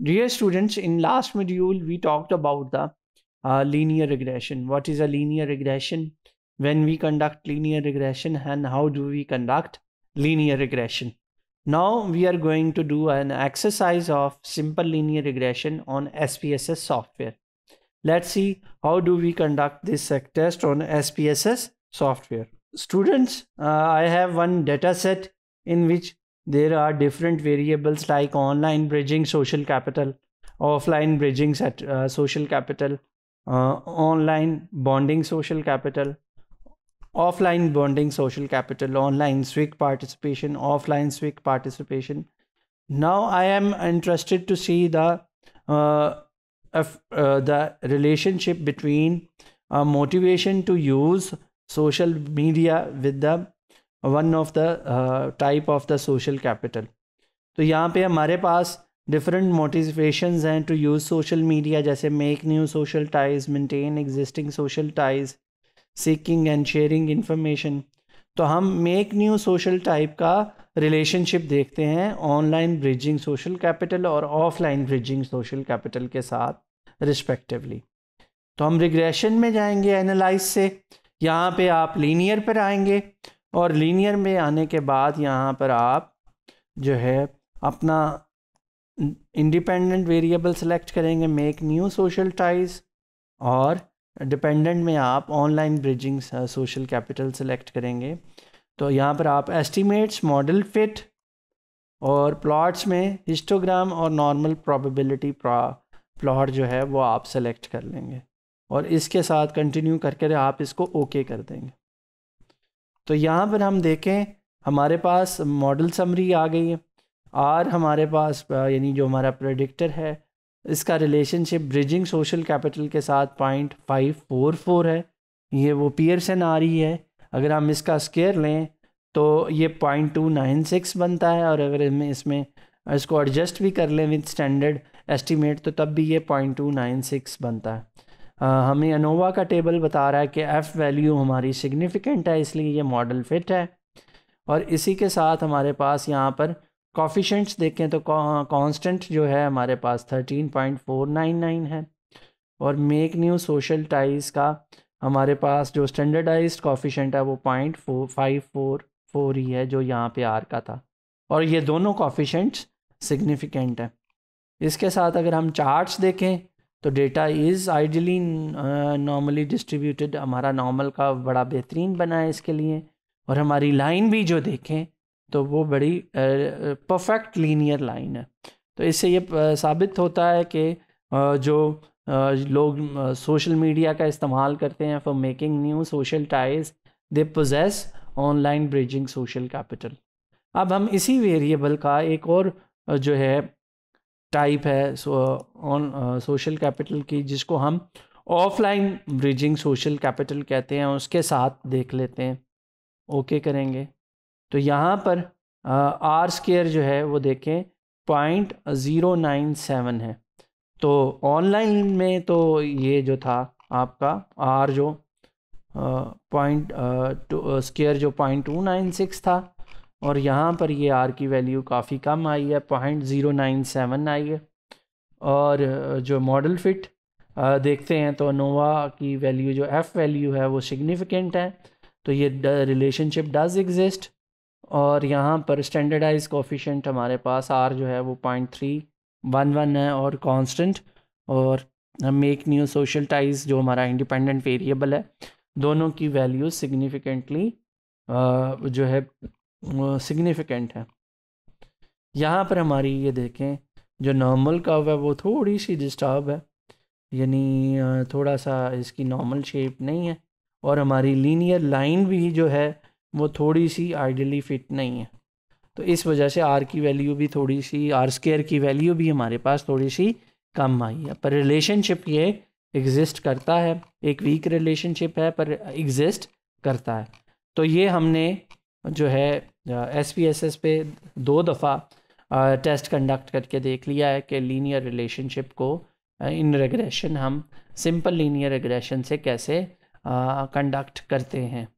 Dear students, in last module, we talked about the uh, linear regression. What is a linear regression? When we conduct linear regression and how do we conduct linear regression? Now we are going to do an exercise of simple linear regression on SPSS software. Let's see how do we conduct this test on SPSS software. Students, uh, I have one data set in which there are different variables like online bridging social capital offline bridging set, uh, social capital uh, online bonding social capital offline bonding social capital online swig participation offline swig participation now i am interested to see the uh, uh the relationship between uh, motivation to use social media with the one of the type of the social capital तो यहाँ पे हमारे पास different motivation हैं to use social media जैसे make new social ties maintain existing social ties seeking and sharing information तो हम make new social type का रिलेशनशिप देखते हैं ऑनलाइन ब्रिजिंग सोशल कैपिटल और ऑफलाइन ब्रिजिंग सोशल कैपिटल के साथ रिस्पेक्टिवली तो हम रिग्रेशन में जाएंगे एनालाइज से यहाँ पे आप लीनियर पर आएंगे और लीनियर में आने के बाद यहाँ पर आप जो है अपना इंडिपेंडेंट वेरिएबल सेलेक्ट करेंगे मेक न्यू सोशल टाइज और डिपेंडेंट में आप online bridging social capital select करेंगे तो यहाँ पर आप एस्टिमेट्स मॉडल फिट और प्लॉट्स में हिस्टोग्राम और नॉर्मल प्रोबेबिलिटी प्लॉट जो है वो आप सेलेक्ट कर लेंगे और इसके साथ कंटिन्यू करके आप इसको ओके okay कर देंगे तो यहाँ पर हम देखें हमारे पास मॉडल समरी आ गई है आर हमारे पास यानी जो हमारा प्रेडिक्टर है इसका रिलेशनशिप ब्रिजिंग सोशल कैपिटल के साथ पॉइंट फाइव फोर फोर है ये वो पियरसन आ रही है अगर हम इसका स्केयर लें तो ये पॉइंट टू नाइन सिक्स बनता है और अगर हमें इसमें इसको एडजस्ट भी कर लें विद स्टैंडर्ड एस्टिमेट तो तब भी ये पॉइंट टू नाइन सिक्स बनता है हमें अनोवा का टेबल बता रहा है कि एफ़ वैल्यू हमारी सिग्निफिकेंट है इसलिए ये मॉडल फिट है और इसी के साथ हमारे पास यहाँ पर कॉफिशेंट्स देखें तो कांस्टेंट जो है हमारे पास 13.499 है और मेक न्यू सोशल टाइज का हमारे पास जो स्टैंडर्डाइज कॉफिशेंट है वो point four five four four ही है जो यहाँ पे आर का था और ये दोनों कॉफिशेंट्स सिग्निफिकेंट है इसके साथ अगर हम चार्ट्स देखें तो data is ideally normally distributed हमारा नॉर्मल का बड़ा बेहतरीन बना है इसके लिए और हमारी लाइन भी जो देखें तो वो बड़ी परफेक्ट लीनियर लाइन है तो इससे ये uh, साबित होता है कि uh, जो uh, लोग सोशल मीडिया का इस्तेमाल करते हैं for making new social ties they poses online bridging social capital अब हम इसी वेरिएबल का एक और जो है टाइप है ऑन सोशल कैपिटल की जिसको हम ऑफलाइन ब्रिजिंग सोशल कैपिटल कहते हैं उसके साथ देख लेते हैं ओके okay करेंगे तो यहाँ पर आर uh, स्केयर जो है वो देखें पॉइंट ज़ीरो नाइन सेवन है तो ऑनलाइन में तो ये जो था आपका आर जो point uh, square uh, uh, जो पॉइंट टू नाइन सिक्स था और यहाँ पर ये आर की वैल्यू काफ़ी कम आई है पॉइंट ज़ीरो नाइन सेवन आई है और जो मॉडल फिट देखते हैं तो नोवा की वैल्यू जो एफ़ वैल्यू है वो सिग्निफिकेंट है तो ये रिलेशनशिप डज एग्जिस्ट और यहाँ पर स्टैंडर्डाइज कोफिशेंट हमारे पास आर जो है वो पॉइंट थ्री वन वन है और कांस्टेंट और मेक न्यू सोशल टाइज जो हमारा इंडिपेंडेंट वेरिएबल है दोनों की वैल्यू सिग्निफिकेंटली जो है सिग्निफिकेंट है यहाँ पर हमारी ये देखें जो नॉर्मल कर्व है वो थोड़ी सी डिस्टर्ब है यानी थोड़ा सा इसकी नॉर्मल शेप नहीं है और हमारी लीनियर लाइन भी जो है वो थोड़ी सी आइडियली फिट नहीं है तो इस वजह से आर की वैल्यू भी थोड़ी सी आर स्केयर की वैल्यू भी हमारे पास थोड़ी सी कम आई है पर रिलेशनशिप ये एग्जिस्ट करता है एक वीक रिलेशनशिप है पर एग्जिस्ट करता है तो ये हमने जो है एस पी एस एस पे दो दफ़ा टेस्ट कंडक्ट करके देख लिया है कि लीनियर रिलेशनशिप को इन रेग्रेशन हम सिंपल लीनियर रेग्रेशन से कैसे कंडक्ट करते हैं